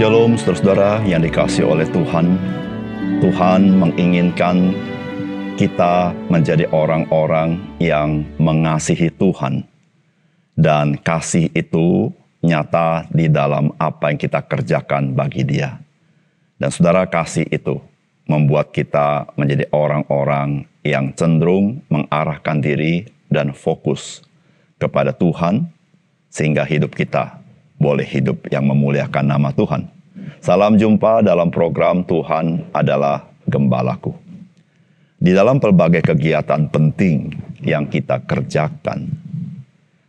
Shalom saudara-saudara yang dikasih oleh Tuhan. Tuhan menginginkan kita menjadi orang-orang yang mengasihi Tuhan. Dan kasih itu nyata di dalam apa yang kita kerjakan bagi dia. Dan saudara kasih itu membuat kita menjadi orang-orang yang cenderung mengarahkan diri dan fokus kepada Tuhan sehingga hidup kita boleh hidup yang memuliakan nama Tuhan. Salam jumpa dalam program Tuhan adalah gembalaku. Di dalam pelbagai kegiatan penting yang kita kerjakan,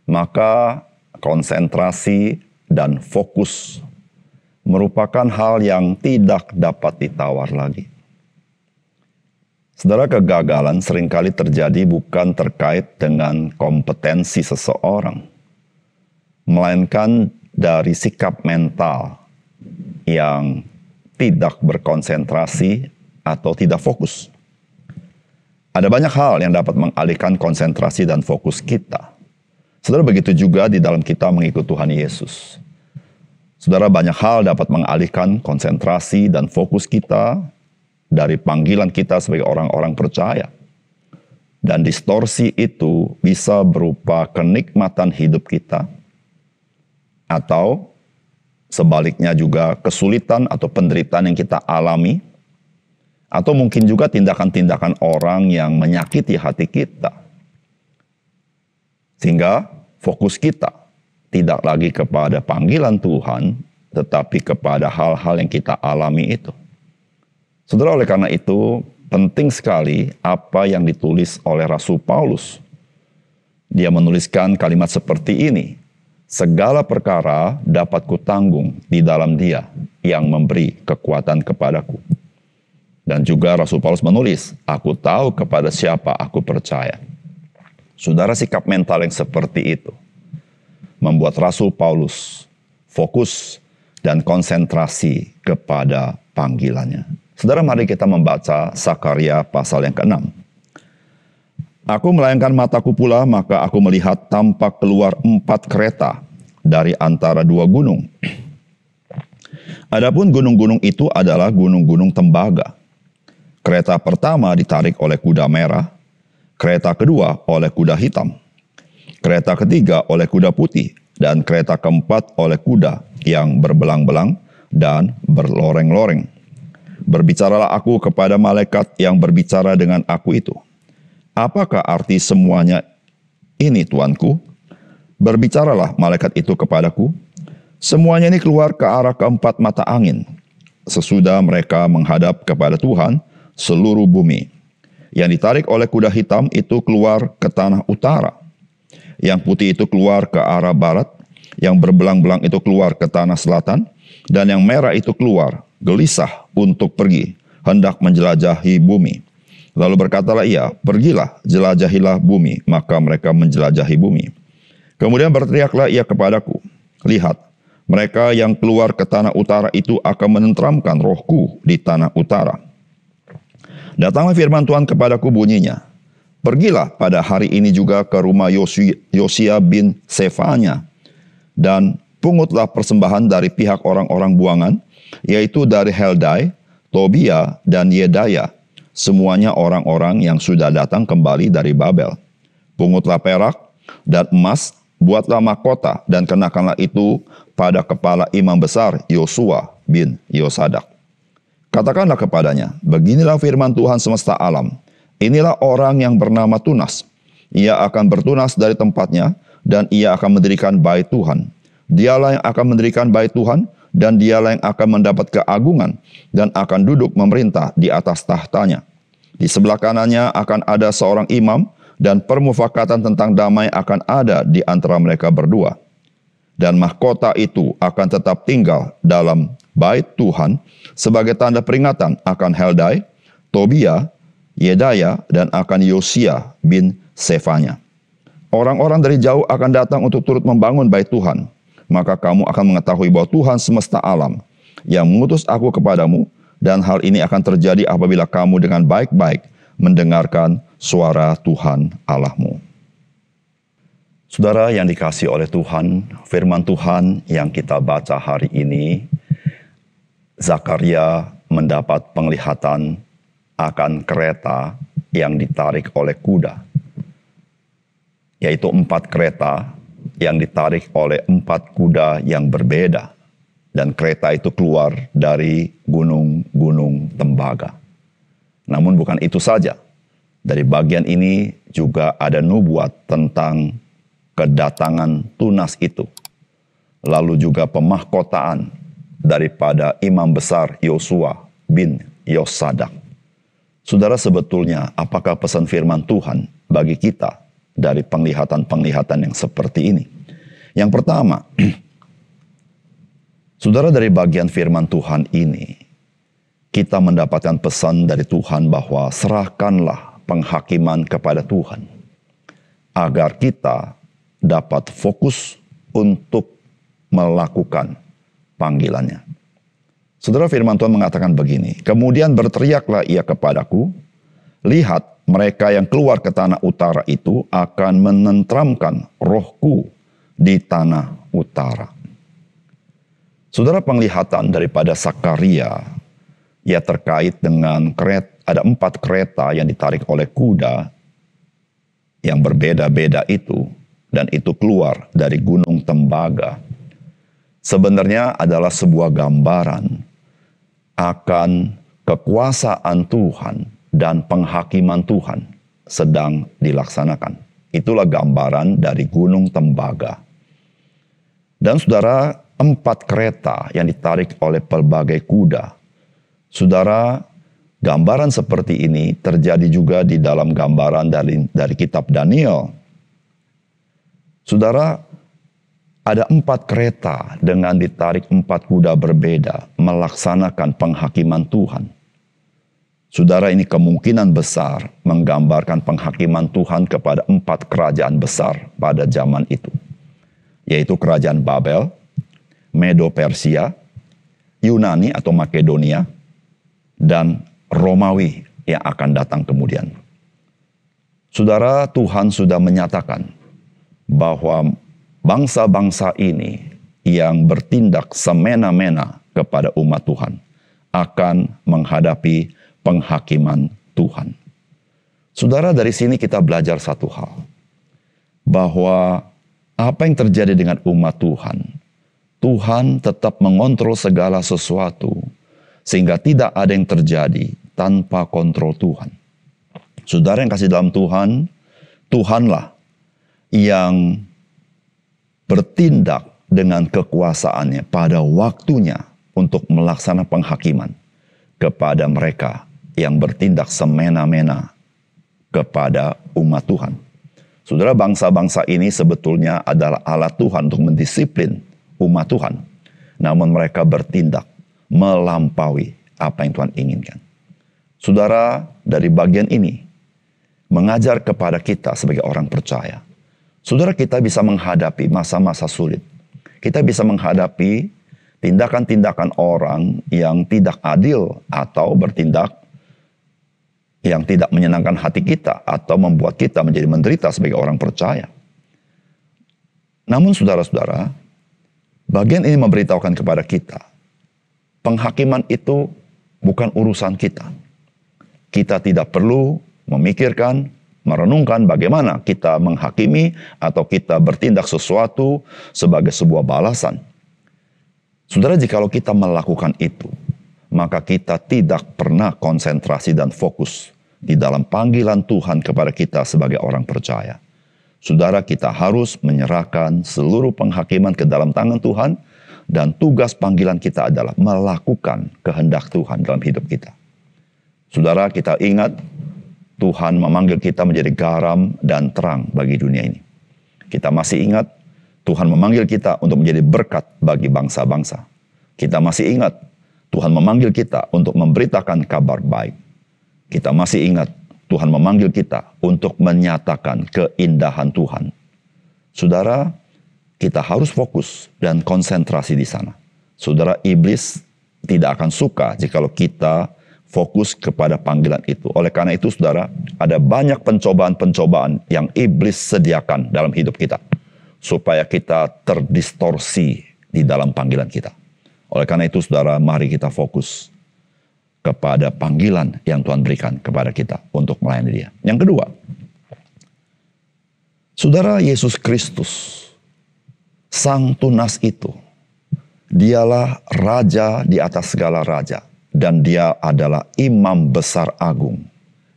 maka konsentrasi dan fokus merupakan hal yang tidak dapat ditawar lagi. Saudara, kegagalan seringkali terjadi bukan terkait dengan kompetensi seseorang, melainkan dari sikap mental yang tidak berkonsentrasi atau tidak fokus. Ada banyak hal yang dapat mengalihkan konsentrasi dan fokus kita. Saudara begitu juga di dalam kita mengikut Tuhan Yesus. Saudara banyak hal dapat mengalihkan konsentrasi dan fokus kita dari panggilan kita sebagai orang-orang percaya. Dan distorsi itu bisa berupa kenikmatan hidup kita atau Sebaliknya juga kesulitan atau penderitaan yang kita alami. Atau mungkin juga tindakan-tindakan orang yang menyakiti hati kita. Sehingga fokus kita tidak lagi kepada panggilan Tuhan, tetapi kepada hal-hal yang kita alami itu. Saudara, oleh karena itu penting sekali apa yang ditulis oleh Rasul Paulus. Dia menuliskan kalimat seperti ini: Segala perkara dapat kutanggung di dalam dia yang memberi kekuatan kepadaku. Dan juga Rasul Paulus menulis, aku tahu kepada siapa aku percaya. Saudara sikap mental yang seperti itu membuat Rasul Paulus fokus dan konsentrasi kepada panggilannya. Saudara mari kita membaca Sakaria pasal yang ke-6. Aku melayangkan mataku pula, maka aku melihat tampak keluar empat kereta dari antara dua gunung. Adapun gunung-gunung itu adalah gunung-gunung tembaga. Kereta pertama ditarik oleh kuda merah, kereta kedua oleh kuda hitam, kereta ketiga oleh kuda putih, dan kereta keempat oleh kuda yang berbelang-belang dan berloreng-loreng. Berbicaralah aku kepada malaikat yang berbicara dengan aku itu. Apakah arti semuanya ini, tuanku? Berbicaralah malaikat itu kepadaku, semuanya ini keluar ke arah keempat mata angin. Sesudah mereka menghadap kepada Tuhan, seluruh bumi. Yang ditarik oleh kuda hitam itu keluar ke tanah utara. Yang putih itu keluar ke arah barat. Yang berbelang-belang itu keluar ke tanah selatan. Dan yang merah itu keluar, gelisah untuk pergi, hendak menjelajahi bumi. Lalu berkatalah ia, pergilah, jelajahilah bumi. Maka mereka menjelajahi bumi. Kemudian berteriaklah ia kepadaku, lihat, mereka yang keluar ke tanah utara itu akan menenteramkan rohku di tanah utara. Datanglah firman Tuhan kepadaku bunyinya, Pergilah pada hari ini juga ke rumah Yosia bin Sefanya, dan pungutlah persembahan dari pihak orang-orang buangan, yaitu dari Heldai, Tobia, dan Yedaya, semuanya orang-orang yang sudah datang kembali dari Babel. Pungutlah perak dan emas buatlah mahkota dan kenakanlah itu pada kepala imam besar Yosua bin Yosadak. Katakanlah kepadanya, beginilah firman Tuhan semesta alam. Inilah orang yang bernama Tunas. Ia akan bertunas dari tempatnya dan ia akan mendirikan bait Tuhan. Dialah yang akan mendirikan bait Tuhan dan dialah yang akan mendapat keagungan dan akan duduk memerintah di atas tahtanya. Di sebelah kanannya akan ada seorang imam dan permufakatan tentang damai akan ada di antara mereka berdua. Dan mahkota itu akan tetap tinggal dalam bait Tuhan sebagai tanda peringatan akan Heldai, Tobia, Yedaya, dan akan Yosia bin Sefanya. Orang-orang dari jauh akan datang untuk turut membangun bait Tuhan. Maka kamu akan mengetahui bahwa Tuhan semesta alam yang mengutus aku kepadamu dan hal ini akan terjadi apabila kamu dengan baik-baik mendengarkan suara Tuhan Allahmu. Saudara yang dikasih oleh Tuhan, firman Tuhan yang kita baca hari ini, Zakaria mendapat penglihatan akan kereta yang ditarik oleh kuda, yaitu empat kereta yang ditarik oleh empat kuda yang berbeda, dan kereta itu keluar dari gunung-gunung tembaga. Namun, bukan itu saja dari bagian ini juga ada nubuat tentang kedatangan tunas itu. Lalu juga pemahkotaan daripada imam besar Yosua bin Yosadak. Saudara sebetulnya apakah pesan firman Tuhan bagi kita dari penglihatan-penglihatan yang seperti ini? Yang pertama, saudara dari bagian firman Tuhan ini, kita mendapatkan pesan dari Tuhan bahwa serahkanlah penghakiman kepada Tuhan, agar kita dapat fokus untuk melakukan panggilannya. Saudara firman Tuhan mengatakan begini, kemudian berteriaklah ia kepadaku, lihat mereka yang keluar ke tanah utara itu akan menentramkan rohku di tanah utara. Saudara penglihatan daripada Sakaria ya terkait dengan kereta, ada empat kereta yang ditarik oleh kuda yang berbeda-beda itu dan itu keluar dari gunung tembaga sebenarnya adalah sebuah gambaran akan kekuasaan Tuhan dan penghakiman Tuhan sedang dilaksanakan. Itulah gambaran dari Gunung Tembaga. Dan saudara, empat kereta yang ditarik oleh pelbagai kuda Saudara, gambaran seperti ini terjadi juga di dalam gambaran dari, dari kitab Daniel. Saudara, ada empat kereta dengan ditarik empat kuda berbeda melaksanakan penghakiman Tuhan. Saudara ini kemungkinan besar menggambarkan penghakiman Tuhan kepada empat kerajaan besar pada zaman itu. Yaitu kerajaan Babel, Medo Persia, Yunani atau Makedonia, dan Romawi yang akan datang kemudian. Saudara, Tuhan sudah menyatakan bahwa bangsa-bangsa ini yang bertindak semena-mena kepada umat Tuhan akan menghadapi penghakiman Tuhan. Saudara, dari sini kita belajar satu hal bahwa apa yang terjadi dengan umat Tuhan, Tuhan tetap mengontrol segala sesuatu sehingga tidak ada yang terjadi tanpa kontrol Tuhan. Saudara yang kasih dalam Tuhan, Tuhanlah yang bertindak dengan kekuasaannya pada waktunya untuk melaksanakan penghakiman kepada mereka yang bertindak semena-mena kepada umat Tuhan. Saudara bangsa-bangsa ini sebetulnya adalah alat Tuhan untuk mendisiplin umat Tuhan. Namun mereka bertindak melampaui apa yang Tuhan inginkan. Saudara, dari bagian ini mengajar kepada kita sebagai orang percaya. Saudara kita bisa menghadapi masa-masa sulit. Kita bisa menghadapi tindakan-tindakan orang yang tidak adil atau bertindak yang tidak menyenangkan hati kita atau membuat kita menjadi menderita sebagai orang percaya. Namun saudara-saudara, bagian ini memberitahukan kepada kita Penghakiman itu bukan urusan kita. Kita tidak perlu memikirkan, merenungkan bagaimana kita menghakimi atau kita bertindak sesuatu sebagai sebuah balasan. Saudara, jikalau kita melakukan itu, maka kita tidak pernah konsentrasi dan fokus di dalam panggilan Tuhan kepada kita sebagai orang percaya. Saudara, kita harus menyerahkan seluruh penghakiman ke dalam tangan Tuhan dan tugas panggilan kita adalah melakukan kehendak Tuhan dalam hidup kita. Saudara, kita ingat Tuhan memanggil kita menjadi garam dan terang bagi dunia ini. Kita masih ingat Tuhan memanggil kita untuk menjadi berkat bagi bangsa-bangsa. Kita masih ingat Tuhan memanggil kita untuk memberitakan kabar baik. Kita masih ingat Tuhan memanggil kita untuk menyatakan keindahan Tuhan. Saudara, kita harus fokus dan konsentrasi di sana. Saudara iblis tidak akan suka jikalau kita fokus kepada panggilan itu. Oleh karena itu saudara, ada banyak pencobaan-pencobaan yang iblis sediakan dalam hidup kita. Supaya kita terdistorsi di dalam panggilan kita. Oleh karena itu saudara, mari kita fokus kepada panggilan yang Tuhan berikan kepada kita untuk melayani dia. Yang kedua, saudara Yesus Kristus Sang tunas itu, dialah raja di atas segala raja dan dia adalah imam besar agung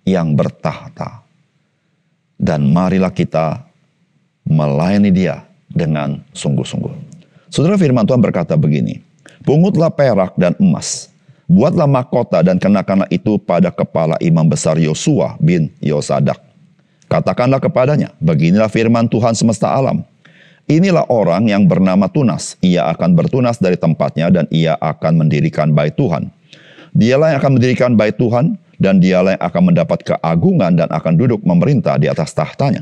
yang bertahta. Dan marilah kita melayani dia dengan sungguh-sungguh. Saudara firman Tuhan berkata begini, Pungutlah perak dan emas, buatlah mahkota dan kenakanlah itu pada kepala imam besar Yosua bin Yosadak. Katakanlah kepadanya, beginilah firman Tuhan semesta alam, Inilah orang yang bernama Tunas. Ia akan bertunas dari tempatnya dan ia akan mendirikan bait Tuhan. Dialah yang akan mendirikan bait Tuhan dan dialah yang akan mendapat keagungan dan akan duduk memerintah di atas tahtanya.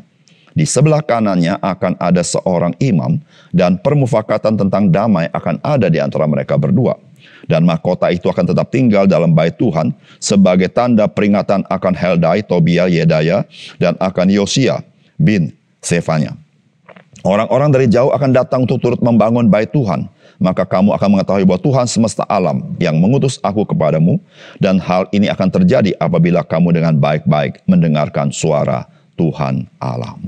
Di sebelah kanannya akan ada seorang imam dan permufakatan tentang damai akan ada di antara mereka berdua. Dan mahkota itu akan tetap tinggal dalam bait Tuhan sebagai tanda peringatan akan Heldai, Tobia, Yedaya, dan akan Yosia bin Sefanya. Orang-orang dari jauh akan datang untuk turut membangun bait Tuhan. Maka kamu akan mengetahui bahwa Tuhan semesta alam yang mengutus aku kepadamu. Dan hal ini akan terjadi apabila kamu dengan baik-baik mendengarkan suara Tuhan alam.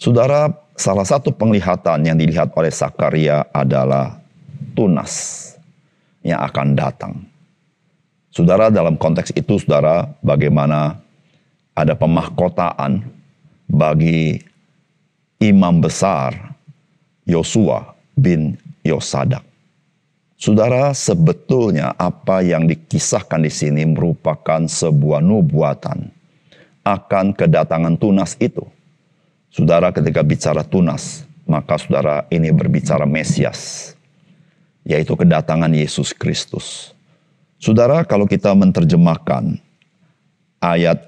Saudara, salah satu penglihatan yang dilihat oleh Sakaria adalah tunas yang akan datang. Saudara, dalam konteks itu, saudara, bagaimana ada pemahkotaan bagi imam besar Yosua bin Yosadak. Saudara, sebetulnya apa yang dikisahkan di sini merupakan sebuah nubuatan akan kedatangan tunas itu. Saudara, ketika bicara tunas, maka saudara ini berbicara Mesias, yaitu kedatangan Yesus Kristus. Saudara, kalau kita menerjemahkan ayat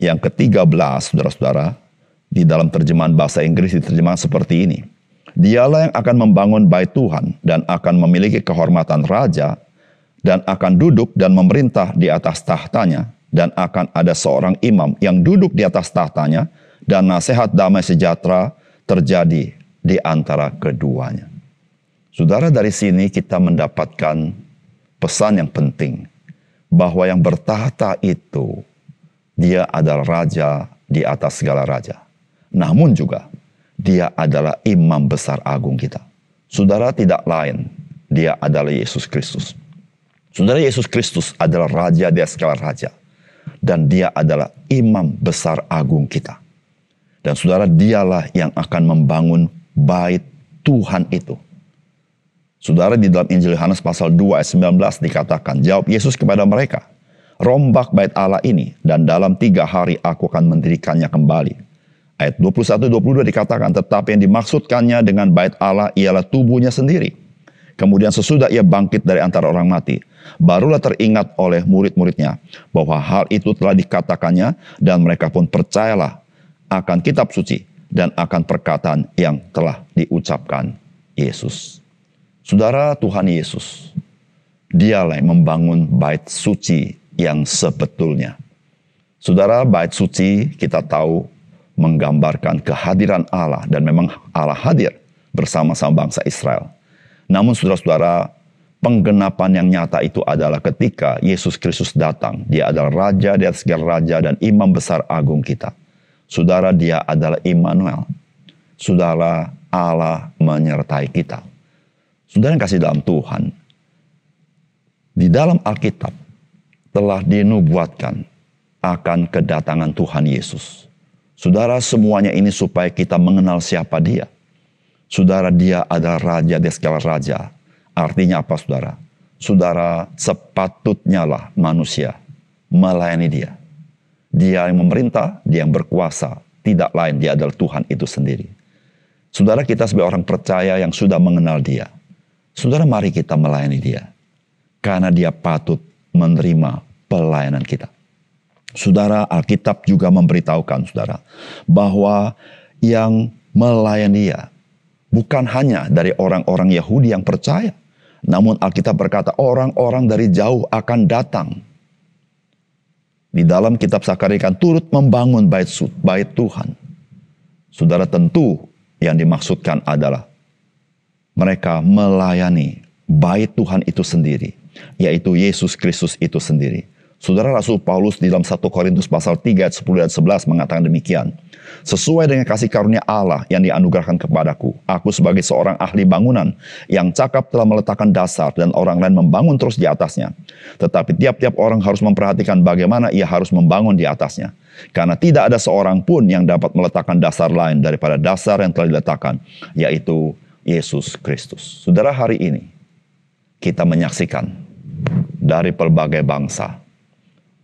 yang ke-13, saudara-saudara, di dalam terjemahan bahasa Inggris diterjemahkan seperti ini. Dialah yang akan membangun bait Tuhan dan akan memiliki kehormatan raja dan akan duduk dan memerintah di atas tahtanya dan akan ada seorang imam yang duduk di atas tahtanya dan nasihat damai sejahtera terjadi di antara keduanya. Saudara dari sini kita mendapatkan pesan yang penting bahwa yang bertahta itu dia adalah raja di atas segala raja. Namun juga dia adalah imam besar agung kita. Saudara tidak lain, dia adalah Yesus Kristus. Saudara Yesus Kristus adalah raja dia segala raja dan dia adalah imam besar agung kita. Dan saudara dialah yang akan membangun bait Tuhan itu. Saudara di dalam Injil Yohanes pasal 2 ayat 19 dikatakan, jawab Yesus kepada mereka, rombak bait Allah ini dan dalam tiga hari aku akan mendirikannya kembali Ayat 21-22 dikatakan, tetapi yang dimaksudkannya dengan bait Allah ialah tubuhnya sendiri. Kemudian sesudah ia bangkit dari antara orang mati, barulah teringat oleh murid-muridnya bahwa hal itu telah dikatakannya dan mereka pun percayalah akan kitab suci dan akan perkataan yang telah diucapkan Yesus. Saudara Tuhan Yesus, dialah yang membangun bait suci yang sebetulnya. Saudara, bait suci kita tahu menggambarkan kehadiran Allah dan memang Allah hadir bersama-sama bangsa Israel. Namun saudara-saudara, penggenapan yang nyata itu adalah ketika Yesus Kristus datang. Dia adalah Raja di atas segala Raja dan Imam Besar Agung kita. Saudara, dia adalah Immanuel. Saudara, Allah menyertai kita. Saudara yang kasih dalam Tuhan, di dalam Alkitab telah dinubuatkan akan kedatangan Tuhan Yesus. Saudara semuanya ini supaya kita mengenal siapa dia. Saudara dia adalah raja dari segala raja. Artinya apa saudara? Saudara sepatutnya lah manusia melayani dia. Dia yang memerintah, dia yang berkuasa. Tidak lain dia adalah Tuhan itu sendiri. Saudara kita sebagai orang percaya yang sudah mengenal dia. Saudara mari kita melayani dia. Karena dia patut menerima pelayanan kita. Saudara, Alkitab juga memberitahukan saudara bahwa yang melayani dia bukan hanya dari orang-orang Yahudi yang percaya, namun Alkitab berkata orang-orang dari jauh akan datang. Di dalam kitab Sakari kan turut membangun bait bait Tuhan. Saudara tentu yang dimaksudkan adalah mereka melayani bait Tuhan itu sendiri, yaitu Yesus Kristus itu sendiri. Saudara Rasul Paulus di dalam 1 Korintus pasal 3 ayat 10 dan 11 mengatakan demikian. Sesuai dengan kasih karunia Allah yang dianugerahkan kepadaku, aku sebagai seorang ahli bangunan yang cakap telah meletakkan dasar dan orang lain membangun terus di atasnya. Tetapi tiap-tiap orang harus memperhatikan bagaimana ia harus membangun di atasnya. Karena tidak ada seorang pun yang dapat meletakkan dasar lain daripada dasar yang telah diletakkan, yaitu Yesus Kristus. Saudara hari ini kita menyaksikan dari pelbagai bangsa,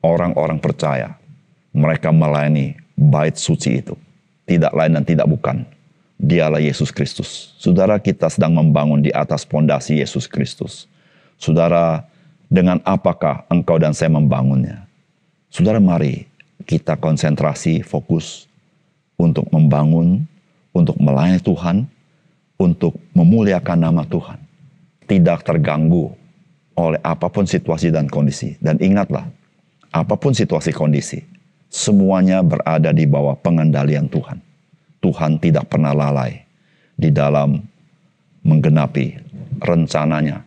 orang-orang percaya. Mereka melayani bait suci itu. Tidak lain dan tidak bukan. Dialah Yesus Kristus. Saudara kita sedang membangun di atas pondasi Yesus Kristus. Saudara, dengan apakah engkau dan saya membangunnya? Saudara, mari kita konsentrasi, fokus untuk membangun, untuk melayani Tuhan, untuk memuliakan nama Tuhan. Tidak terganggu oleh apapun situasi dan kondisi. Dan ingatlah, apapun situasi kondisi, semuanya berada di bawah pengendalian Tuhan. Tuhan tidak pernah lalai di dalam menggenapi rencananya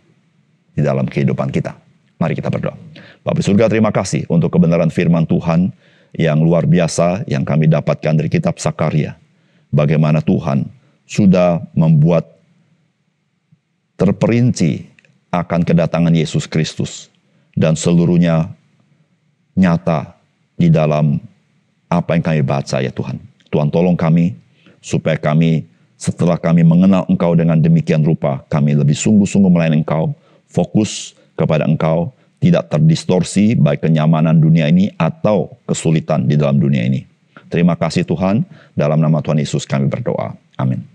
di dalam kehidupan kita. Mari kita berdoa. Bapak surga terima kasih untuk kebenaran firman Tuhan yang luar biasa yang kami dapatkan dari kitab Sakaria. Bagaimana Tuhan sudah membuat terperinci akan kedatangan Yesus Kristus dan seluruhnya nyata di dalam apa yang kami baca ya Tuhan. Tuhan tolong kami supaya kami setelah kami mengenal Engkau dengan demikian rupa, kami lebih sungguh-sungguh melayani Engkau, fokus kepada Engkau, tidak terdistorsi baik kenyamanan dunia ini atau kesulitan di dalam dunia ini. Terima kasih Tuhan, dalam nama Tuhan Yesus kami berdoa. Amin.